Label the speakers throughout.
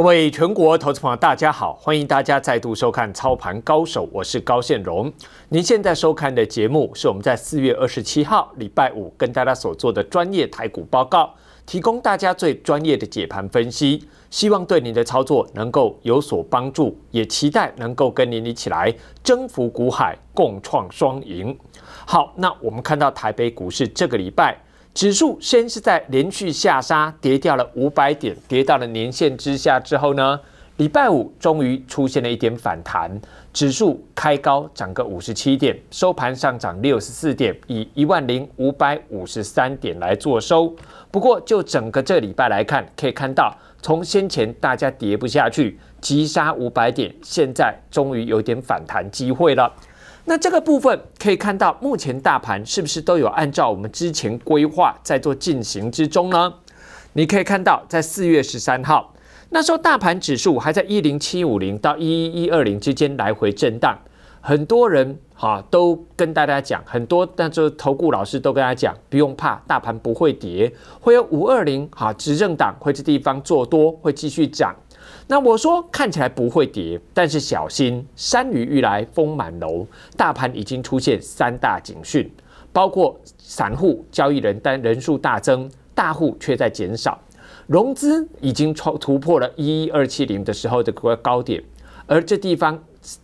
Speaker 1: 各位全国投资朋友，大家好！欢迎大家再度收看《操盘高手》，我是高现荣。您现在收看的节目是我们在四月二十七号礼拜五跟大家所做的专业台股报告，提供大家最专业的解盘分析，希望对您的操作能够有所帮助，也期待能够跟您一起来征服股海，共创双赢。好，那我们看到台北股市这个礼拜。指数先是在连续下杀，跌掉了五百点，跌到了年线之下之后呢，礼拜五终于出现了一点反弹，指数开高涨个五十七点，收盘上涨六十四点，以一万零五百五十三点来做收。不过就整个这礼拜来看，可以看到从先前大家跌不下去，急杀五百点，现在终于有点反弹机会了。那这个部分可以看到，目前大盘是不是都有按照我们之前规划在做进行之中呢？你可以看到，在四月十三号那时候，大盘指数还在一零七五零到一一一二零之间来回震荡，很多人哈都跟大家讲，很多那就投顾老师都跟他讲，不用怕，大盘不会跌，会有五二零哈执政党会这地方做多，会继续涨。那我说看起来不会跌，但是小心山雨欲来风满楼。大盘已经出现三大警讯，包括散户交易人单人数大增，大户却在减少。融资已经超突破了一一二七零的时候的高点，而这地方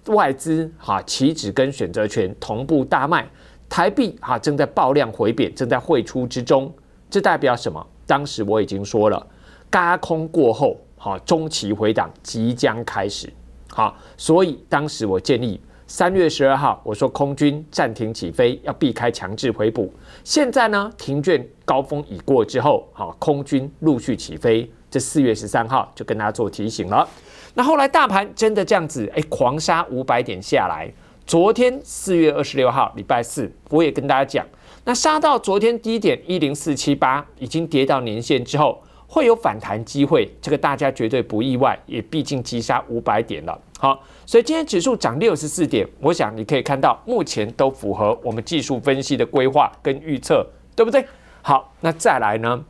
Speaker 1: 外资哈期指跟选择权同步大卖，台币哈正在爆量回贬，正在汇出之中。这代表什么？当时我已经说了，嘎空过后。好，中期回档即将开始。好，所以当时我建议三月十二号，我说空军暂停起飞，要避开强制回补。现在呢，停券高峰已过之后，好，空军陆续起飞。这四月十三号就跟大家做提醒了。那后来大盘真的这样子，哎，狂杀五百点下来。昨天四月二十六号，礼拜四，我也跟大家讲，那杀到昨天低点一零四七八，已经跌到年线之后。会有反弹机会，这个大家绝对不意外，也毕竟击杀五百点了。好，所以今天指数涨六十四点，我想你可以看到，目前都符合我们技术分析的规划跟预测，对不对？好，那再来呢，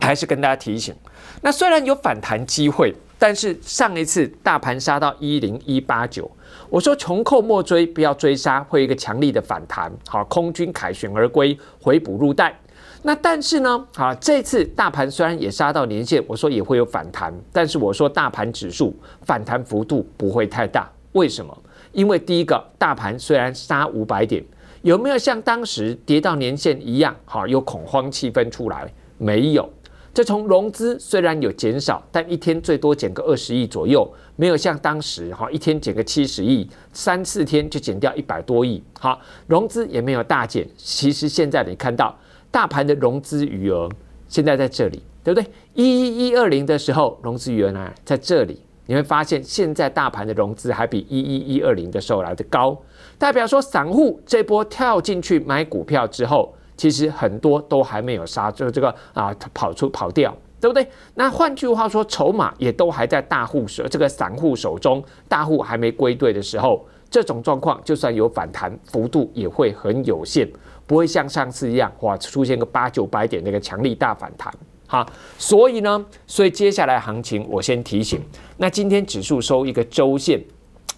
Speaker 1: 还是跟大家提醒，那虽然有反弹机会，但是上一次大盘杀到一零一八九，我说穷寇莫追，不要追杀，会有一个强力的反弹。好，空军凯旋而归，回补入袋。那但是呢，啊，这次大盘虽然也杀到年线，我说也会有反弹，但是我说大盘指数反弹幅度不会太大。为什么？因为第一个，大盘虽然杀五百点，有没有像当时跌到年线一样，哈，有恐慌气氛出来？没有。这从融资虽然有减少，但一天最多减个二十亿左右，没有像当时哈一天减个七十亿，三四天就减掉一百多亿。好，融资也没有大减。其实现在你看到。大盘的融资余额现在在这里，对不对？一一一二零的时候，融资余额呢在这里，你会发现现在大盘的融资还比一一一二零的时候来的高，代表说散户这波跳进去买股票之后，其实很多都还没有杀，就这个啊跑出跑掉，对不对？那换句话说，筹码也都还在大户手，这个散户手中，大户还没归队的时候，这种状况就算有反弹，幅度也会很有限。不会像上次一样哇出现个八九百点那个强力大反弹哈，所以呢，所以接下来行情我先提醒，那今天指数收一个周线，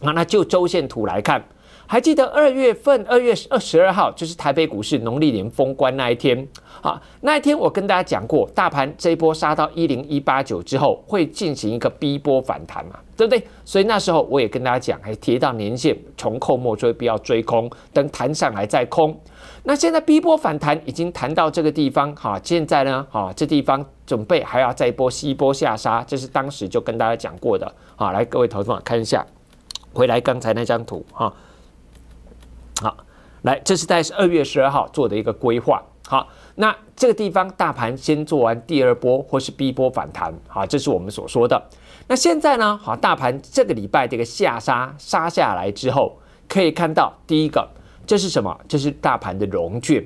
Speaker 1: 那那就周线图来看，还记得二月份二月二十二号就是台北股市农历年封关那一天啊，那一天我跟大家讲过，大盘这一波杀到一零一八九之后会进行一个逼波反弹嘛，对不对？所以那时候我也跟大家讲，还提到年线，重扣莫追，不要追空，等弹上来再空。那现在 B 波反弹已经谈到这个地方，哈，现在呢，哈，这地方准备还要再一波 C 波下杀，这是当时就跟大家讲过的，好，来各位投资友看一下，回来刚才那张图，哈，好，来这是在二月十二号做的一个规划，好，那这个地方大盘先做完第二波或是 B 波反弹，好，这是我们所说的，那现在呢，好，大盘这个礼拜这个下杀杀下来之后，可以看到第一个。这是什么？这是大盘的融券。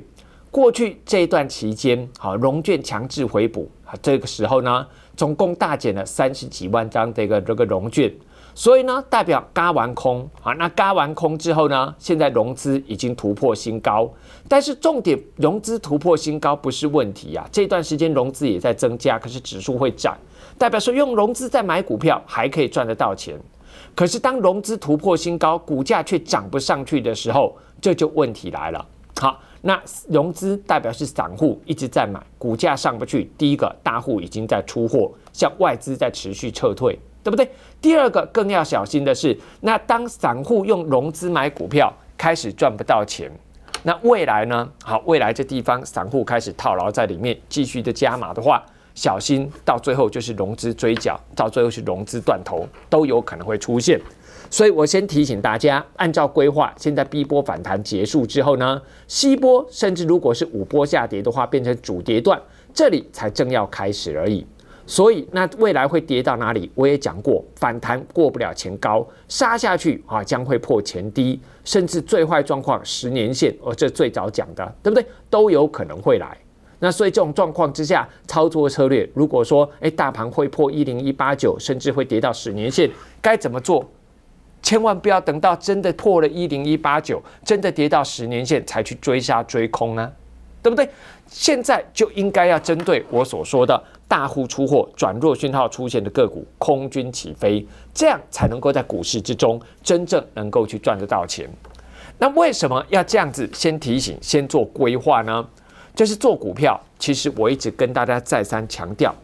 Speaker 1: 过去这一段期间，好融券强制回补啊，这个时候呢，总共大减了三十几万张这个这个融券，所以呢，代表嘎完空啊，那嘎完空之后呢，现在融资已经突破新高，但是重点融资突破新高不是问题啊，这段时间融资也在增加，可是指数会涨，代表说用融资在买股票还可以赚得到钱。可是当融资突破新高，股价却涨不上去的时候。这就问题来了。好，那融资代表是散户一直在买，股价上不去。第一个，大户已经在出货，像外资在持续撤退，对不对？第二个，更要小心的是，那当散户用融资买股票开始赚不到钱，那未来呢？好，未来这地方散户开始套牢在里面，继续的加码的话，小心到最后就是融资追缴，到最后是融资断头都有可能会出现。所以我先提醒大家，按照规划，现在 B 波反弹结束之后呢，C 波甚至如果是五波下跌的话，变成主跌段，这里才正要开始而已。所以那未来会跌到哪里？我也讲过，反弹过不了前高，杀下去啊，将会破前低，甚至最坏状况十年线，而这最早讲的，对不对？都有可能会来。那所以这种状况之下，操作策略如果说，哎，大盘会破一零一八九，甚至会跌到十年线，该怎么做？千万不要等到真的破了一零一八九，真的跌到十年线才去追杀追空啊，对不对？现在就应该要针对我所说的大户出货转弱讯号出现的个股，空军起飞，这样才能够在股市之中真正能够去赚得到钱。那为什么要这样子先提醒、先做规划呢？就是做股票，其实我一直跟大家再三强调，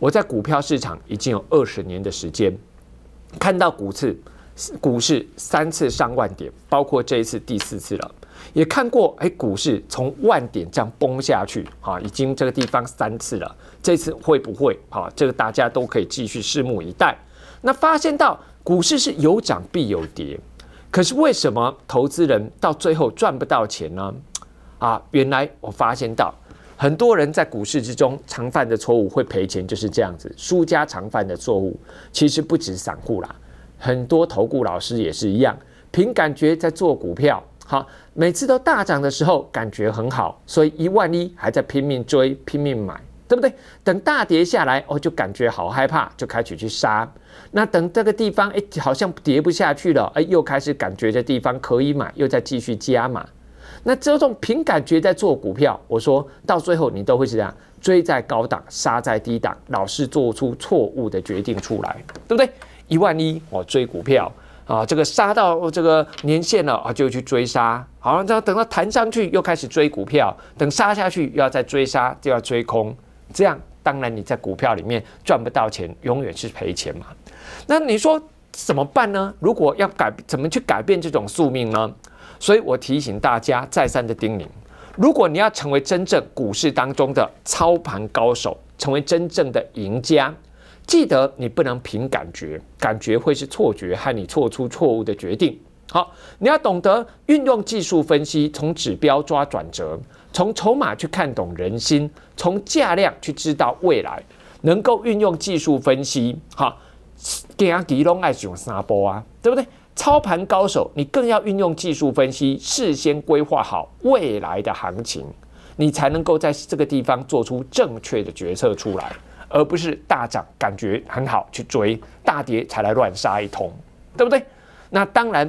Speaker 1: 我在股票市场已经有二十年的时间，看到股市。股市三次上万点，包括这一次第四次了，也看过哎，股市从万点这样崩下去啊，已经这个地方三次了，这次会不会好？这个大家都可以继续拭目以待。那发现到股市是有涨必有跌，可是为什么投资人到最后赚不到钱呢？啊，原来我发现到很多人在股市之中常犯的错误会赔钱就是这样子，输家常犯的错误其实不止散户啦。很多投顾老师也是一样，凭感觉在做股票。好，每次都大涨的时候感觉很好，所以一万一还在拼命追、拼命买，对不对？等大跌下来，哦，就感觉好害怕，就开始去杀。那等这个地方，哎，好像跌不下去了，哎，又开始感觉这地方可以买，又在继续加码。那这种凭感觉在做股票，我说到最后你都会是这样，追在高档，杀在低档，老是做出错误的决定出来，对不对？一万一，我追股票啊，这个杀到这个年限了啊，就去追杀，好，然后等到弹上去又开始追股票，等杀下去又要再追杀，就要追空，这样当然你在股票里面赚不到钱，永远是赔钱嘛。那你说怎么办呢？如果要改，怎么去改变这种宿命呢？所以我提醒大家再三的叮咛，如果你要成为真正股市当中的操盘高手，成为真正的赢家。记得你不能凭感觉，感觉会是错觉，害你做出错误的决定。好，你要懂得运用技术分析，从指标抓转折，从筹码去看懂人心，从价量去知道未来。能够运用技术分析，好，电阿迪隆爱用沙波啊，对不对？操盘高手，你更要运用技术分析，事先规划好未来的行情，你才能够在这个地方做出正确的决策出来。而不是大涨感觉很好去追，大跌才来乱杀一通，对不对？那当然，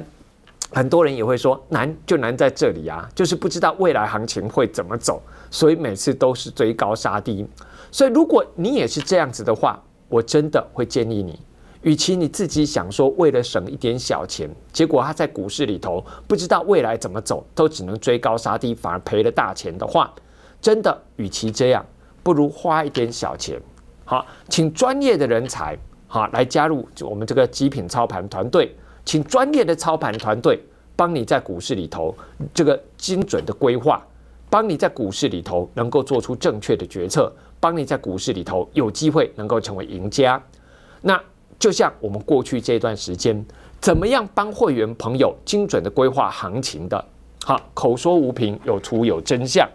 Speaker 1: 很多人也会说难就难在这里啊，就是不知道未来行情会怎么走，所以每次都是追高杀低。所以如果你也是这样子的话，我真的会建议你，与其你自己想说为了省一点小钱，结果他在股市里头不知道未来怎么走，都只能追高杀低，反而赔了大钱的话，真的，与其这样，不如花一点小钱。好，请专业的人才，好来加入我们这个极品操盘团队，请专业的操盘团队帮你在股市里头这个精准的规划，帮你在股市里头能够做出正确的决策，帮你在股市里头有机会能够成为赢家。那就像我们过去这段时间，怎么样帮会员朋友精准的规划行情的？好，口说无凭，有图有真相，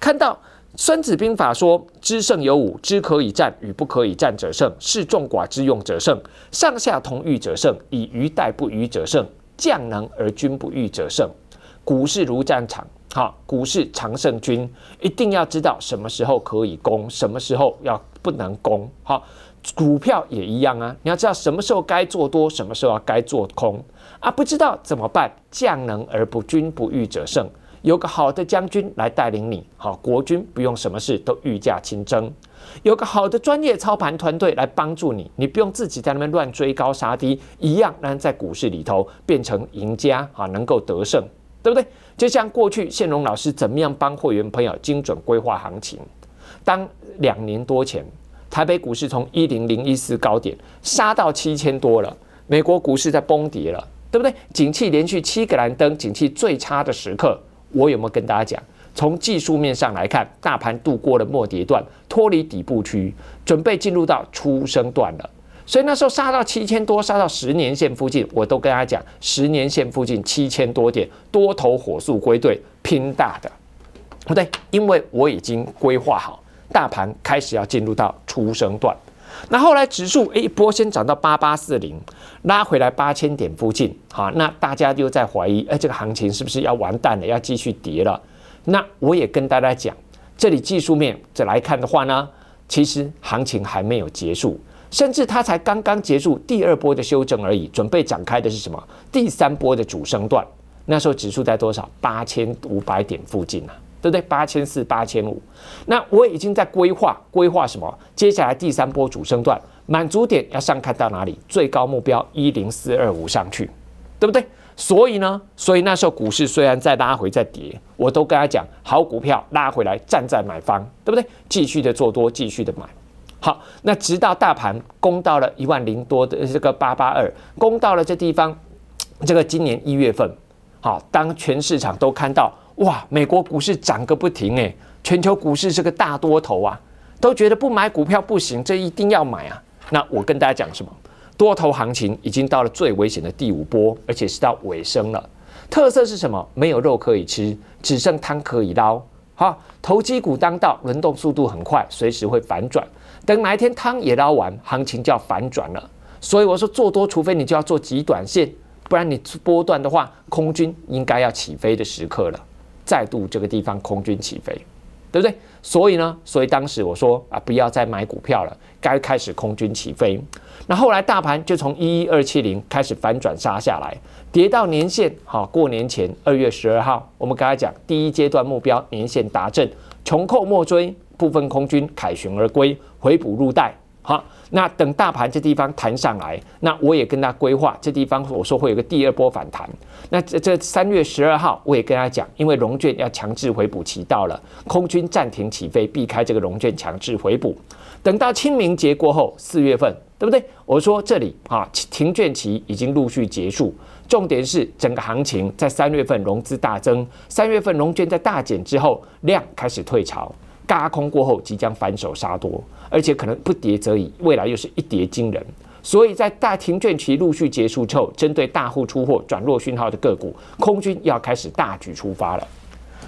Speaker 1: 看到。孙子兵法说：“知胜有五，知可以战与不可以战者胜；是众寡之用者胜；上下同欲者胜；以虞待不虞者胜；将能而君不欲者胜。”股市如战场，好，股市常胜军一定要知道什么时候可以攻，什么时候要不能攻。好，股票也一样啊，你要知道什么时候该做多，什么时候该做空啊，不知道怎么办？将能而不君不欲者胜。有个好的将军来带领你，好国军不用什么事都御驾亲征。有个好的专业操盘团队来帮助你，你不用自己在那边乱追高杀低，一样能在股市里头变成赢家啊，能够得胜，对不对？就像过去宪荣老师怎么样帮会员朋友精准规划行情。当两年多前台北股市从一零零一四高点杀到七千多了，美国股市在崩跌了，对不对？景气连续七个蓝灯，景气最差的时刻。我有没有跟大家讲？从技术面上来看，大盘度过了末跌段，脱离底部区，准备进入到出生段了。所以那时候杀到七千多，杀到十年线附近，我都跟大家讲，十年线附近七千多点，多头火速归队，拼大的，不对，因为我已经规划好，大盘开始要进入到出生段。那后来指数一波先涨到八八四零，拉回来八千点附近，好，那大家又在怀疑，哎，这个行情是不是要完蛋了？要继续跌了？那我也跟大家讲，这里技术面这来看的话呢，其实行情还没有结束，甚至它才刚刚结束第二波的修正而已，准备展开的是什么？第三波的主升段。那时候指数在多少？八千五百点附近啊。对不对？八千四、八千五，那我已经在规划，规划什么？接下来第三波主升段满足点要上看到哪里？最高目标一零四二五上去，对不对？所以呢，所以那时候股市虽然再拉回、再跌，我都跟他讲，好股票拉回来站在买方，对不对？继续的做多，继续的买。好，那直到大盘攻到了一万零多的这个八八二，攻到了这地方，这个今年一月份，好，当全市场都看到。哇，美国股市涨个不停哎，全球股市是个大多头啊，都觉得不买股票不行，这一定要买啊。那我跟大家讲什么？多头行情已经到了最危险的第五波，而且是到尾声了。特色是什么？没有肉可以吃，只剩汤可以捞。哈，投机股当道，轮动速度很快，随时会反转。等哪一天汤也捞完，行情就要反转了。所以我说做多，除非你就要做极短线，不然你波段的话，空军应该要起飞的时刻了。再度这个地方空军起飞，对不对？所以呢，所以当时我说啊，不要再买股票了，该开始空军起飞。那后来大盘就从一一二七零开始反转杀下来，跌到年线。好，过年前二月十二号，我们刚才讲第一阶段目标年线达阵，穷寇莫追，部分空军凯旋而归，回补入袋。好。那等大盘这地方弹上来，那我也跟他规划，这地方我说会有个第二波反弹。那这这三月十二号，我也跟他讲，因为融券要强制回补期到了，空军暂停起飞，避开这个融券强制回补。等到清明节过后，四月份，对不对？我说这里啊，停券期已经陆续结束，重点是整个行情在三月份融资大增，三月份融券在大减之后，量开始退潮。嘎空过后，即将反手杀多，而且可能不跌则已，未来又是一跌惊人。所以，在大停券期陆续结束之后，针对大户出货转弱讯号的个股，空军要开始大举出发了。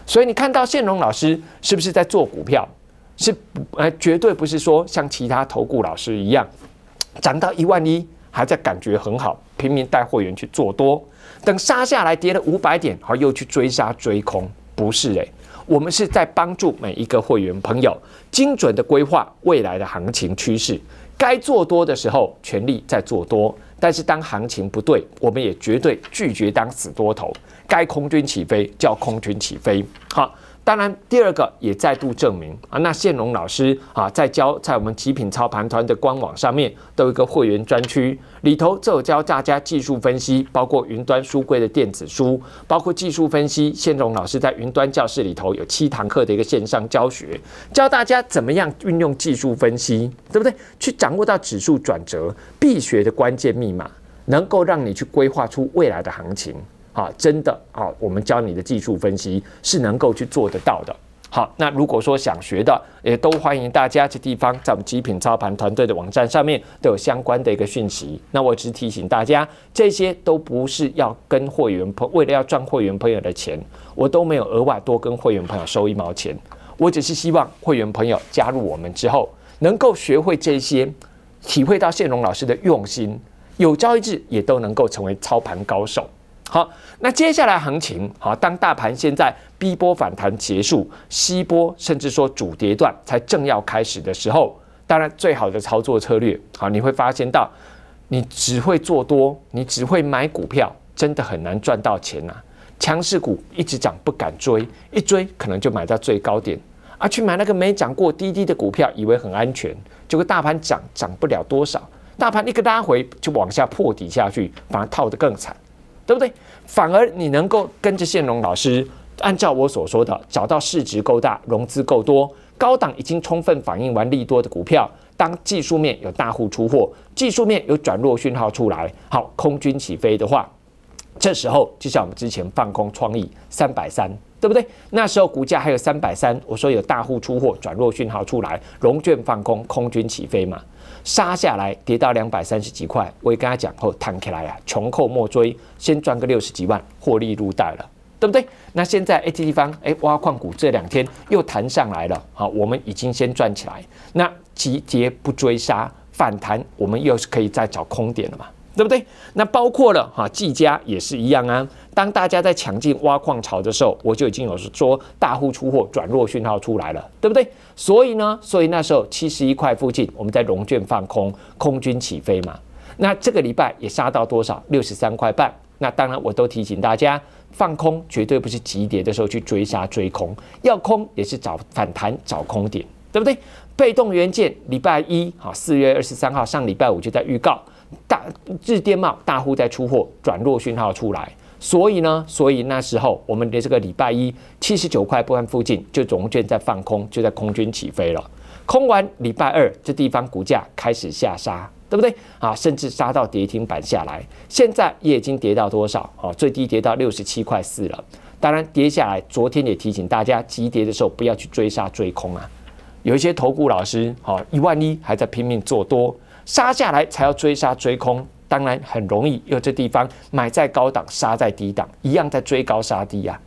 Speaker 1: 所以，你看到宪荣老师是不是在做股票？是，呃，绝对不是说像其他投顾老师一样，涨到一万一还在感觉很好，拼命带货员去做多，等杀下来跌了五百点，好又去追杀追空，不是诶。我们是在帮助每一个会员朋友精准的规划未来的行情趋势，该做多的时候全力在做多，但是当行情不对，我们也绝对拒绝当死多头。该空军起飞叫空军起飞，好。当然，第二个也再度证明啊，那线荣老师啊，在教在我们极品操盘团的官网上面，都有一个会员专区，里头就有教大家技术分析，包括云端书柜的电子书，包括技术分析。线荣老师在云端教室里头有七堂课的一个线上教学，教大家怎么样运用技术分析，对不对？去掌握到指数转折必学的关键密码，能够让你去规划出未来的行情。啊，真的啊！我们教你的技术分析是能够去做得到的。好，那如果说想学的，也都欢迎大家这地方，在我们极品操盘团队的网站上面都有相关的一个讯息。那我只提醒大家，这些都不是要跟会员朋为了要赚会员朋友的钱，我都没有额外多跟会员朋友收一毛钱。我只是希望会员朋友加入我们之后，能够学会这些，体会到谢龙老师的用心，有朝一日也都能够成为操盘高手。好，那接下来行情好，当大盘现在 B 波反弹结束，C 波甚至说主跌段才正要开始的时候，当然最好的操作策略好，你会发现到你只会做多，你只会买股票，真的很难赚到钱呐。强势股一直涨不敢追，一追可能就买到最高点啊，去买那个没涨过滴滴的股票，以为很安全，结果大盘涨涨不了多少，大盘一个拉回就往下破底下去，反而套得更惨。对不对？反而你能够跟着宪荣老师，按照我所说的，找到市值够大、融资够多、高档已经充分反映完利多的股票，当技术面有大户出货，技术面有转弱讯号出来，好，空军起飞的话，这时候就像我们之前放空创意三百三，对不对？那时候股价还有三百三，我说有大户出货，转弱讯号出来，融券放空，空军起飞嘛。杀下来跌到两百三十几块，我跟他讲，后弹起来啊，穷寇莫追，先赚个六十几万，获利入袋了，对不对？那现在 A T D 方哎，挖矿股这两天又弹上来了，好，我们已经先赚起来，那集结不追杀反弹，我们又是可以再找空点了嘛？对不对？那包括了哈，技嘉也是一样啊。当大家在抢进挖矿潮的时候，我就已经有说大户出货转弱讯号出来了，对不对？所以呢，所以那时候七十一块附近，我们在融券放空，空军起飞嘛。那这个礼拜也杀到多少？六十三块半。那当然，我都提醒大家，放空绝对不是急跌的时候去追杀追空，要空也是找反弹找空点，对不对？被动元件礼拜一，好，四月二十三号上礼拜五就在预告。大日电贸大户在出货，转弱讯号出来，所以呢，所以那时候我们的这个礼拜一七十九块半附近，就总券在放空，就在空军起飞了。空完礼拜二，这地方股价开始下杀，对不对？啊，甚至杀到跌停板下来。现在也已经跌到多少？哦，最低跌到六十七块四了。当然跌下来，昨天也提醒大家，急跌的时候不要去追杀追空啊。有一些投顾老师，哦，一万一还在拼命做多。杀下来才要追杀追空，当然很容易有这地方买在高档，杀在低档，一样在追高杀低呀。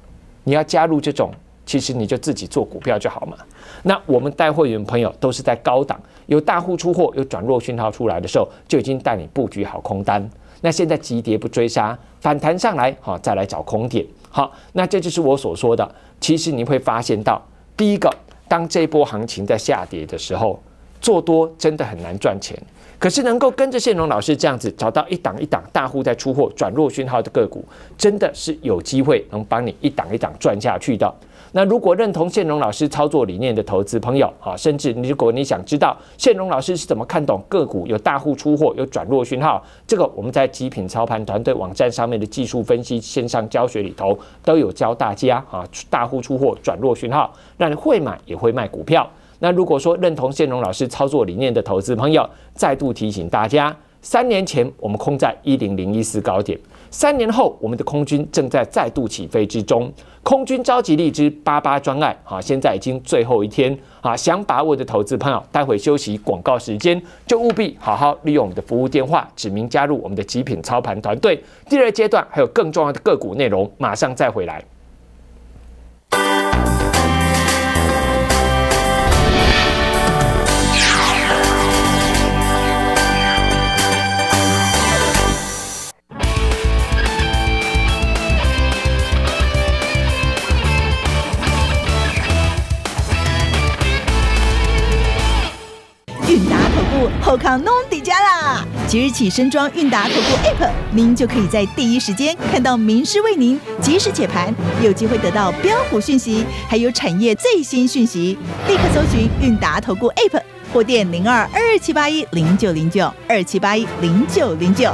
Speaker 1: 你要加入这种，其实你就自己做股票就好嘛。那我们带货员朋友都是在高档，有大户出货，有转弱讯号出来的时候，就已经带你布局好空单。那现在急跌不追杀，反弹上来好再来找空点。好，那这就是我所说的。其实你会发现到，第一个，当这波行情在下跌的时候，做多真的很难赚钱。可是能够跟着谢荣老师这样子找到一档一档大户在出货转弱讯号的个股，真的是有机会能帮你一档一档赚下去的。那如果认同谢荣老师操作理念的投资朋友，啊，甚至如果你想知道谢荣老师是怎么看懂个股有大户出货有转弱讯号，这个我们在极品操盘团队网站上面的技术分析线上教学里头都有教大家啊，大户出货转弱讯号，让你会买也会卖股票。那如果说认同谢荣老师操作理念的投资朋友，再度提醒大家，三年前我们空在一零零一四高点，三年后我们的空军正在再度起飞之中。空军召集力之八八专案，啊，现在已经最后一天啊，想把握的投资朋友，待会休息广告时间就务必好好利用我们的服务电话，指名加入我们的极品操盘团队。第二阶段还有更重要的个股内容，马上再回来。靠，弄底家啦！即日起，升装韵达投顾 App，您就可以在第一时间看到名师为您及时解盘，有机会得到标普讯息，还有产业最新讯息。立刻搜寻韵达投顾 App，或电零二二七八一零九零九二七八一零九零九。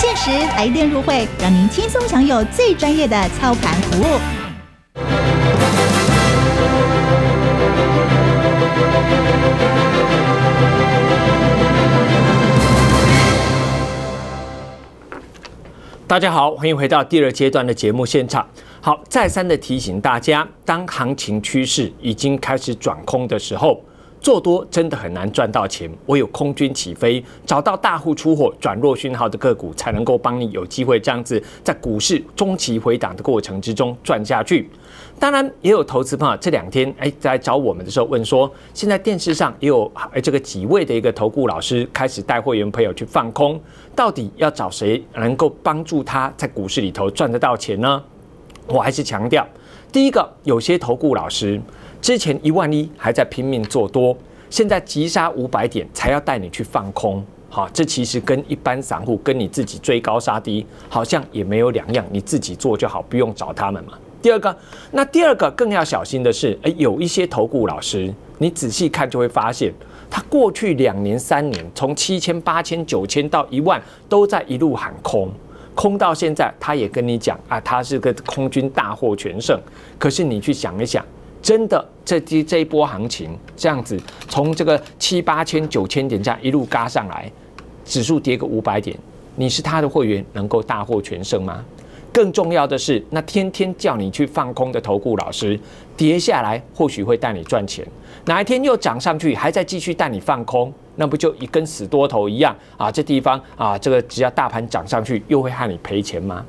Speaker 1: 限时来电入会，让您轻松享有最专业的操盘服务。大家好，欢迎回到第二阶段的节目现场。好，再三的提醒大家，当行情趋势已经开始转空的时候。做多真的很难赚到钱，唯有空军起飞，找到大户出货转弱讯号的个股，才能够帮你有机会这样子在股市中期回档的过程之中赚下去。当然，也有投资朋友这两天哎来找我们的时候问说，现在电视上也有哎这个几位的一个投顾老师开始带会员朋友去放空，到底要找谁能够帮助他在股市里头赚得到钱呢？我还是强调，第一个有些投顾老师。之前一万一还在拼命做多，现在急杀五百点才要带你去放空，好，这其实跟一般散户跟你自己追高杀低好像也没有两样，你自己做就好，不用找他们嘛。第二个，那第二个更要小心的是，哎，有一些投顾老师，你仔细看就会发现，他过去两年、三年，从七千、八千、九千到一万，都在一路喊空，空到现在，他也跟你讲啊，他是个空军大获全胜，可是你去想一想。真的，这这这一波行情这样子，从这个七八千、九千点价一路嘎上来，指数跌个五百点，你是他的会员能够大获全胜吗？更重要的是，那天天叫你去放空的投顾老师，跌下来或许会带你赚钱，哪一天又涨上去，还在继续带你放空，那不就一跟死多头一样啊？这地方啊，这个只要大盘涨上去，又会害你赔钱吗？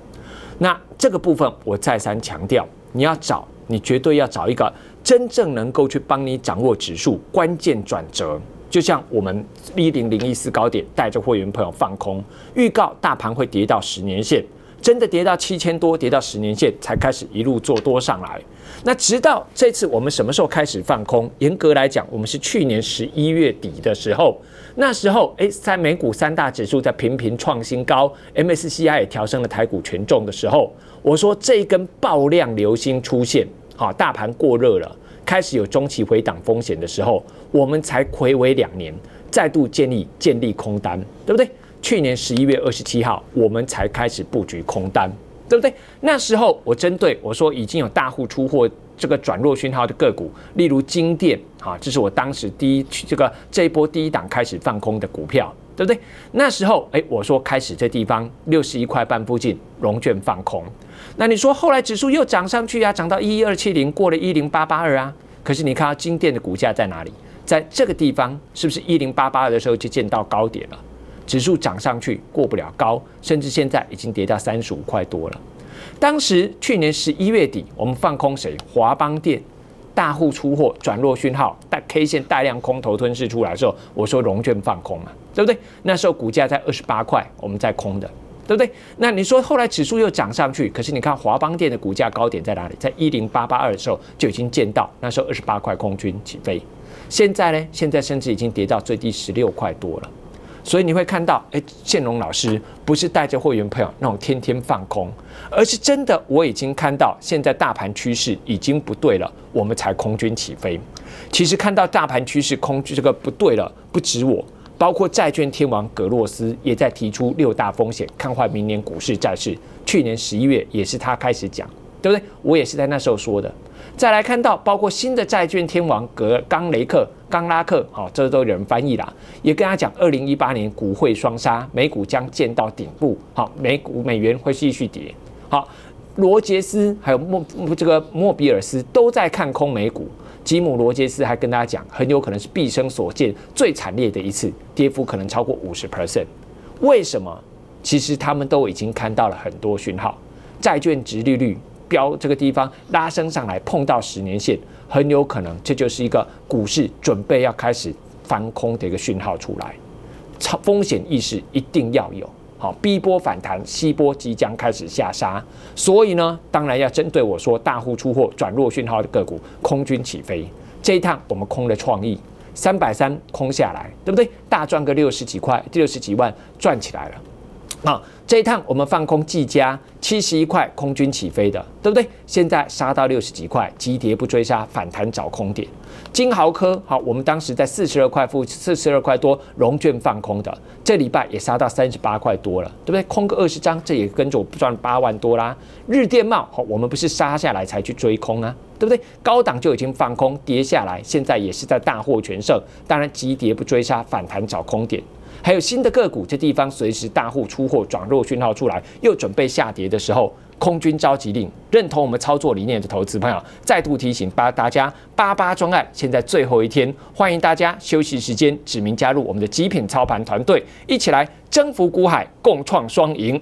Speaker 1: 那这个部分我再三强调，你要找。你绝对要找一个真正能够去帮你掌握指数关键转折，就像我们一零零一四高点带着会员朋友放空，预告大盘会跌到十年线，真的跌到七千多，跌到十年线才开始一路做多上来。那直到这次我们什么时候开始放空？严格来讲，我们是去年十一月底的时候，那时候诶，在美股三大指数在频频创新高，MSCI 也调升了台股权重的时候，我说这一根爆量流星出现。好，大盘过热了，开始有中期回档风险的时候，我们才回维两年，再度建立建立空单，对不对？去年十一月二十七号，我们才开始布局空单，对不对？那时候我针对我说已经有大户出货，这个转弱讯号的个股，例如金店，好，这是我当时第一这个这一波第一档开始放空的股票，对不对？那时候，哎，我说开始这地方六十一块半附近，融券放空。那你说后来指数又涨上去啊，涨到一一二七零，过了一零八八二啊。可是你看到金店的股价在哪里？在这个地方，是不是一零八八二的时候就见到高点了？指数涨上去过不了高，甚至现在已经跌到三十五块多了。当时去年十一月底，我们放空谁？华邦电，大户出货转弱讯号，但 K 线大量空头吞噬出来之后，我说融券放空嘛，对不对？那时候股价在二十八块，我们在空的。对不对？那你说后来指数又涨上去，可是你看华邦电的股价高点在哪里？在一零八八二的时候就已经见到，那时候二十八块空军起飞。现在呢？现在甚至已经跌到最低十六块多了。所以你会看到，哎，建龙老师不是带着会员朋友那种天天放空，而是真的我已经看到现在大盘趋势已经不对了，我们才空军起飞。其实看到大盘趋势空军这个不对了，不止我。包括债券天王格洛斯也在提出六大风险，看坏明年股市债市。去年十一月也是他开始讲，对不对？我也是在那时候说的。再来看到，包括新的债券天王格冈雷克冈拉克，好，这都有人翻译啦，也跟他讲，二零一八年股会双杀，美股将见到顶部，好，美股美元会继续跌。好，罗杰斯还有莫这个莫比尔斯都在看空美股。吉姆·罗杰斯还跟大家讲，很有可能是毕生所见最惨烈的一次，跌幅可能超过五十 percent。为什么？其实他们都已经看到了很多讯号，债券值利率标这个地方拉升上来碰到十年线，很有可能这就是一个股市准备要开始翻空的一个讯号出来，超风险意识一定要有。好，B 波反弹，C 波即将开始下杀，所以呢，当然要针对我说大户出货转弱讯号的个股，空军起飞。这一趟我们空了创意，三百三空下来，对不对？大赚个六十几块，六十几万赚起来了。啊，这一趟我们放空技嘉七十一块空军起飞的，对不对？现在杀到六十几块，急跌不追杀，反弹找空点。金豪科，好，我们当时在四十二块负四十二块多融券放空的，这礼拜也杀到三十八块多了，对不对？空个二十张，这也跟着我赚八万多啦。日电贸，好，我们不是杀下来才去追空啊，对不对？高档就已经放空跌下来，现在也是在大获全胜。当然，急跌不追杀，反弹找空点。还有新的个股，这地方随时大户出货转弱讯号出来，又准备下跌的时候。空军召集令，认同我们操作理念的投资朋友，再度提醒八大家八八专案，现在最后一天，欢迎大家休息时间指名加入我们的极品操盘团队，一起来征服股海，共创双赢。